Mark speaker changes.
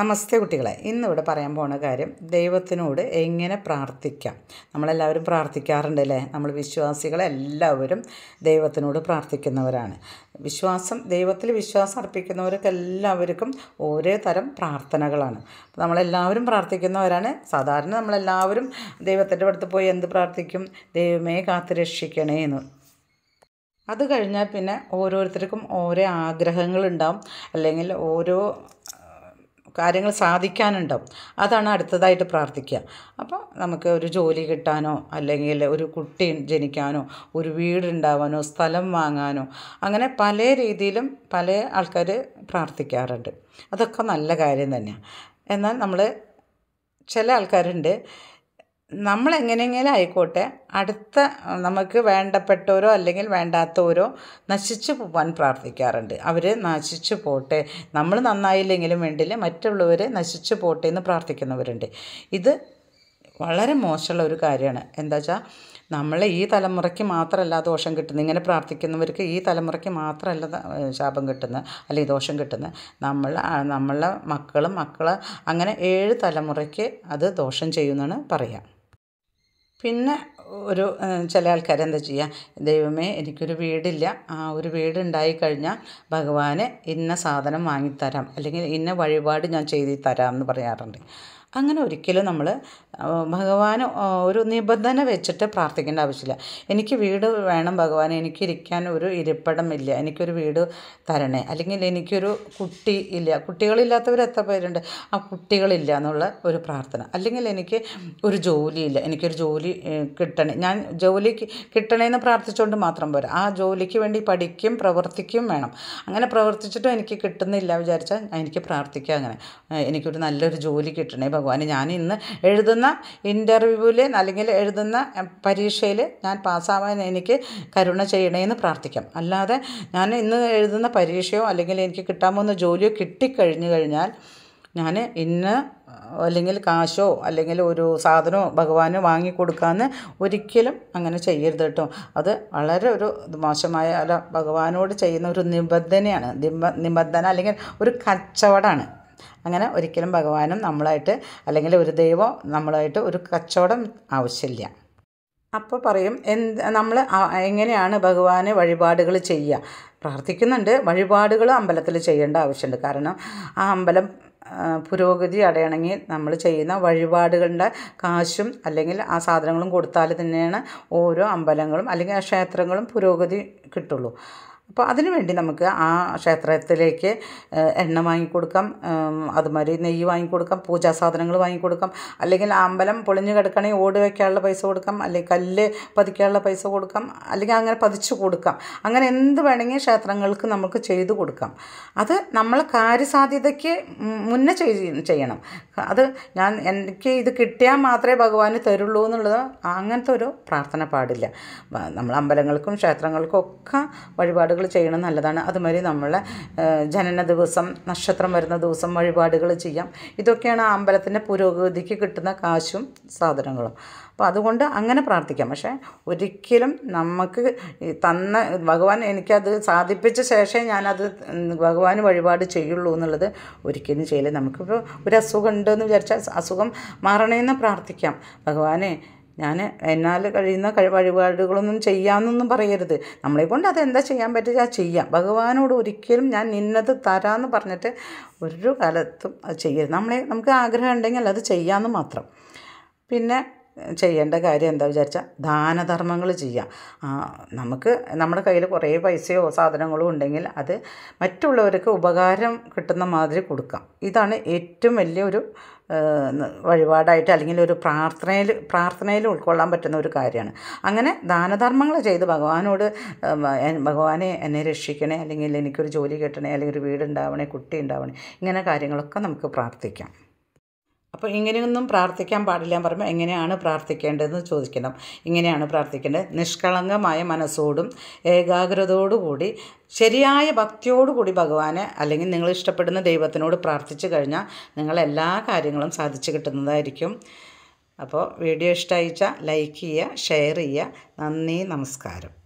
Speaker 1: നമസ്തേ കുട്ടികളെ ഇന്നിവിടെ പറയാൻ പോണ കാര്യം ദൈവത്തിനോട് എങ്ങനെ പ്രാർത്ഥിക്കാം നമ്മളെല്ലാവരും പ്രാർത്ഥിക്കാറുണ്ട് അല്ലേ നമ്മൾ വിശ്വാസികളെല്ലാവരും ദൈവത്തിനോട് പ്രാർത്ഥിക്കുന്നവരാണ് വിശ്വാസം ദൈവത്തിൽ വിശ്വാസം അർപ്പിക്കുന്നവർക്ക് എല്ലാവർക്കും ഓരോ തരം പ്രാർത്ഥനകളാണ് നമ്മളെല്ലാവരും പ്രാർത്ഥിക്കുന്നവരാണ് സാധാരണ നമ്മളെല്ലാവരും ദൈവത്തിൻ്റെ അടുത്ത് പോയി എന്ത് പ്രാർത്ഥിക്കും ദൈവമേ കാത്തു രക്ഷിക്കണേ എന്ന് അത് കഴിഞ്ഞാൽ പിന്നെ ഓരോരുത്തർക്കും ഓരോ ആഗ്രഹങ്ങളുണ്ടാവും അല്ലെങ്കിൽ ഓരോ കാര്യങ്ങൾ സാധിക്കാനുണ്ടാവും അതാണ് അടുത്തതായിട്ട് പ്രാർത്ഥിക്കുക അപ്പോൾ നമുക്ക് ഒരു ജോലി കിട്ടാനോ അല്ലെങ്കിൽ ഒരു കുട്ടി ജനിക്കാനോ ഒരു വീടുണ്ടാവാനോ സ്ഥലം വാങ്ങാനോ അങ്ങനെ പല രീതിയിലും പല ആൾക്കാർ പ്രാർത്ഥിക്കാറുണ്ട് അതൊക്കെ നല്ല കാര്യം തന്നെയാണ് എന്നാൽ നമ്മൾ ചില ആൾക്കാരുണ്ട് നമ്മൾ എങ്ങനെയെങ്കിലും ആയിക്കോട്ടെ അടുത്ത നമുക്ക് വേണ്ടപ്പെട്ടവരോ അല്ലെങ്കിൽ വേണ്ടാത്തവരോ നശിച്ചു പോകാൻ പ്രാർത്ഥിക്കാറുണ്ട് അവർ നശിച്ചു പോട്ടെ നമ്മൾ നന്നായില്ലെങ്കിലും വേണ്ടില്ല മറ്റുള്ളവർ നശിച്ചു പോട്ടെ എന്ന് പ്രാർത്ഥിക്കുന്നവരുണ്ട് ഇത് വളരെ മോശമുള്ള ഒരു കാര്യമാണ് എന്താ വെച്ചാൽ നമ്മളെ ഈ തലമുറയ്ക്ക് മാത്രമല്ല ദോഷം കിട്ടുന്നത് ഇങ്ങനെ പ്രാർത്ഥിക്കുന്നവർക്ക് ഈ തലമുറയ്ക്ക് മാത്രമല്ല ശാപം കിട്ടുന്നത് അല്ലെങ്കിൽ ദോഷം കിട്ടുന്നത് നമ്മൾ നമ്മളെ മക്കളും മക്കളെ അങ്ങനെ ഏഴ് തലമുറയ്ക്ക് അത് ദോഷം ചെയ്യുമെന്നാണ് പറയാം പിന്നെ ഒരു ചില ആൾക്കാരെന്താ ചെയ്യുക ദൈവമേ എനിക്കൊരു വീടില്ല ആ ഒരു വീട് കഴിഞ്ഞാൽ ഭഗവാന് ഇന്ന സാധനം വാങ്ങിത്തരാം അല്ലെങ്കിൽ ഇന്ന വഴിപാട് ഞാൻ ചെയ്തു തരാം എന്ന് പറയാറുണ്ട് അങ്ങനെ ഒരിക്കലും നമ്മൾ ഭഗവാന് ഒരു നിബന്ധന വെച്ചിട്ട് പ്രാർത്ഥിക്കേണ്ട ആവശ്യമില്ല എനിക്ക് വീട് വേണം ഭഗവാൻ എനിക്ക് ഇരിക്കാൻ ഒരു ഇരിപ്പിടം ഇല്ല എനിക്കൊരു വീട് തരണേ അല്ലെങ്കിൽ എനിക്കൊരു കുട്ടി ഇല്ല കുട്ടികളില്ലാത്തവർ എത്ര പേരുണ്ട് ആ കുട്ടികളില്ല എന്നുള്ള ഒരു പ്രാർത്ഥന അല്ലെങ്കിൽ എനിക്ക് ഒരു ജോലിയില്ല എനിക്കൊരു ജോലി കിട്ടണേ ഞാൻ കിട്ടണേ കിട്ടണേന്ന് പ്രാർത്ഥിച്ചുകൊണ്ട് മാത്രം പോരാ ആ ജോലിക്ക് വേണ്ടി പഠിക്കും പ്രവർത്തിക്കും വേണം അങ്ങനെ പ്രവർത്തിച്ചിട്ടും എനിക്ക് കിട്ടുന്നില്ല വിചാരിച്ചാൽ എനിക്ക് പ്രാർത്ഥിക്കാം അങ്ങനെ എനിക്കൊരു നല്ലൊരു ജോലി കിട്ടണേ ഭഗവാന് ഞാൻ ഇന്ന് എഴുതുന്ന ഇൻ്റർവ്യൂവിൽ അല്ലെങ്കിൽ എഴുതുന്ന പരീക്ഷയിൽ ഞാൻ പാസ്സാവാൻ എനിക്ക് കരുണ ചെയ്യണേന്ന് പ്രാർത്ഥിക്കാം അല്ലാതെ ഞാൻ ഇന്ന് എഴുതുന്ന പരീക്ഷയോ അല്ലെങ്കിൽ എനിക്ക് കിട്ടാൻ പോകുന്ന ജോലിയോ കിട്ടിക്കഴിഞ്ഞു കഴിഞ്ഞാൽ ഞാൻ ഇന്ന് അല്ലെങ്കിൽ കാശോ അല്ലെങ്കിൽ ഒരു സാധനമോ ഭഗവാനോ വാങ്ങിക്കൊടുക്കാമെന്ന് ഒരിക്കലും അങ്ങനെ ചെയ്യരുത് കേട്ടോ അത് വളരെ ഒരു മോശമായ അല്ല ഭഗവാനോട് ചെയ്യുന്ന ഒരു നിബന്ധനയാണ് നിബന്ധന അല്ലെങ്കിൽ ഒരു കച്ചവടമാണ് അങ്ങനെ ഒരിക്കലും ഭഗവാനും നമ്മളായിട്ട് അല്ലെങ്കിൽ ഒരു ദൈവം നമ്മളായിട്ട് ഒരു കച്ചവടം ആവശ്യമില്ല അപ്പോൾ പറയും എന്ത് നമ്മൾ എങ്ങനെയാണ് ഭഗവാന് വഴിപാടുകൾ ചെയ്യുക പ്രാർത്ഥിക്കുന്നുണ്ട് വഴിപാടുകൾ അമ്പലത്തിൽ ചെയ്യേണ്ട ആവശ്യമുണ്ട് കാരണം ആ അമ്പലം പുരോഗതി അടയണമെങ്കിൽ നമ്മൾ ചെയ്യുന്ന വഴിപാടുകളുടെ കാശും അല്ലെങ്കിൽ ആ സാധനങ്ങളും കൊടുത്താൽ തന്നെയാണ് ഓരോ അമ്പലങ്ങളും അല്ലെങ്കിൽ ആ ക്ഷേത്രങ്ങളും പുരോഗതി കിട്ടുള്ളൂ അപ്പോൾ അതിനു വേണ്ടി നമുക്ക് ആ ക്ഷേത്രത്തിലേക്ക് എണ്ണ വാങ്ങിക്കൊടുക്കാം അതുമാതിരി നെയ്യ് വാങ്ങിക്കൊടുക്കാം പൂജാ സാധനങ്ങൾ വാങ്ങിക്കൊടുക്കാം അല്ലെങ്കിൽ അമ്പലം പൊളിഞ്ഞു കിടക്കണമെങ്കിൽ ഓട് വയ്ക്കാനുള്ള പൈസ കൊടുക്കാം അല്ലെങ്കിൽ കല്ല് പതിക്കാനുള്ള പൈസ കൊടുക്കാം അല്ലെങ്കിൽ അങ്ങനെ പതിച്ചു കൊടുക്കാം അങ്ങനെ എന്ത് വേണമെങ്കിൽ ക്ഷേത്രങ്ങൾക്ക് നമുക്ക് ചെയ്തു കൊടുക്കാം അത് നമ്മളെ കാര്യസാധ്യതയ്ക്ക് മുന്നേ ചെയ്യണം അത് ഞാൻ എനിക്ക് ഇത് കിട്ടിയാൽ മാത്രമേ ഭഗവാന് തരുള്ളൂ എന്നുള്ളത് അങ്ങനത്തെ ഒരു പ്രാർത്ഥന പാടില്ല നമ്മൾ അമ്പലങ്ങൾക്കും ക്ഷേത്രങ്ങൾക്കും ഒക്കെ വഴിപാടുകൾ ചെയ്യണം നല്ലതാണ് അതുമാതിരി നമ്മളെ ജനന ദിവസം നക്ഷത്രം വരുന്ന ദിവസം വഴിപാടുകൾ ചെയ്യാം ഇതൊക്കെയാണ് അമ്പലത്തിൻ്റെ പുരോഗതിക്ക് കിട്ടുന്ന കാശും സാധനങ്ങളും അപ്പോൾ അതുകൊണ്ട് അങ്ങനെ പ്രാർത്ഥിക്കാം പക്ഷേ ഒരിക്കലും നമുക്ക് തന്ന ഭഗവാൻ എനിക്കത് സാധിപ്പിച്ച ശേഷമേ ഞാനത് ഭഗവാൻ വഴിപാട് ചെയ്യുള്ളൂ എന്നുള്ളത് ഒരിക്കലും ചെയ്യില്ല നമുക്കിപ്പോൾ ഒരു അസുഖം ഉണ്ടെന്ന് വിചാരിച്ചാൽ അസുഖം മാറണമെന്ന് പ്രാർത്ഥിക്കാം ഭഗവാനെ ഞാൻ എന്നാൽ കഴിയുന്ന വഴിപാടുകളൊന്നും ചെയ്യാമെന്നൊന്നും പറയരുത് നമ്മളെ കൊണ്ട് അതെന്താ ചെയ്യാൻ പറ്റുക ചെയ്യാം ഭഗവാനോട് ഒരിക്കലും ഞാൻ നിന്നത് തരാമെന്ന് പറഞ്ഞിട്ട് ഒരു കാലത്തും അത് ചെയ്യരുത് നമ്മളെ നമുക്ക് ആഗ്രഹം ഉണ്ടെങ്കിൽ അത് ചെയ്യാമെന്ന് മാത്രം പിന്നെ ചെയ്യേണ്ട കാര്യം എന്താ വിചാരിച്ചാൽ ദാനധർമ്മങ്ങൾ ചെയ്യാം നമുക്ക് നമ്മുടെ കയ്യിൽ കുറേ പൈസയോ സാധനങ്ങളോ ഉണ്ടെങ്കിൽ അത് മറ്റുള്ളവർക്ക് ഉപകാരം കിട്ടുന്ന മാതിരി കൊടുക്കാം ഇതാണ് ഏറ്റവും വലിയൊരു വഴിപാടായിട്ട് അല്ലെങ്കിൽ ഒരു പ്രാർത്ഥനയിൽ പ്രാർത്ഥനയിൽ ഉൾക്കൊള്ളാൻ പറ്റുന്ന ഒരു കാര്യമാണ് അങ്ങനെ ദാനധർമ്മങ്ങൾ ചെയ്ത് ഭഗവാനോട് ഭഗവാനെ എന്നെ രക്ഷിക്കണേ അല്ലെങ്കിൽ എനിക്കൊരു ജോലി കിട്ടണേ അല്ലെങ്കിൽ ഒരു വീട് ഉണ്ടാവണേ കുട്ടി ഉണ്ടാവണേ ഇങ്ങനെ കാര്യങ്ങളൊക്കെ നമുക്ക് പ്രാർത്ഥിക്കാം അപ്പോൾ ഇങ്ങനെയൊന്നും പ്രാർത്ഥിക്കാൻ പാടില്ല എന്ന് പറയുമ്പോൾ എങ്ങനെയാണ് പ്രാർത്ഥിക്കേണ്ടതെന്ന് ചോദിക്കണം ഇങ്ങനെയാണ് പ്രാർത്ഥിക്കേണ്ടത് നിഷ്കളങ്കമായ മനസ്സോടും ഏകാഗ്രതയോടുകൂടി ശരിയായ ഭക്തിയോടുകൂടി ഭഗവാനെ അല്ലെങ്കിൽ നിങ്ങൾ ഇഷ്ടപ്പെടുന്ന ദൈവത്തിനോട് പ്രാർത്ഥിച്ചു കഴിഞ്ഞാൽ നിങ്ങൾ എല്ലാ കാര്യങ്ങളും സാധിച്ചു കിട്ടുന്നതായിരിക്കും അപ്പോൾ വീഡിയോ ഇഷ്ടമായിച്ചാൽ ലൈക്ക് ചെയ്യുക ഷെയർ ചെയ്യുക നന്ദി നമസ്കാരം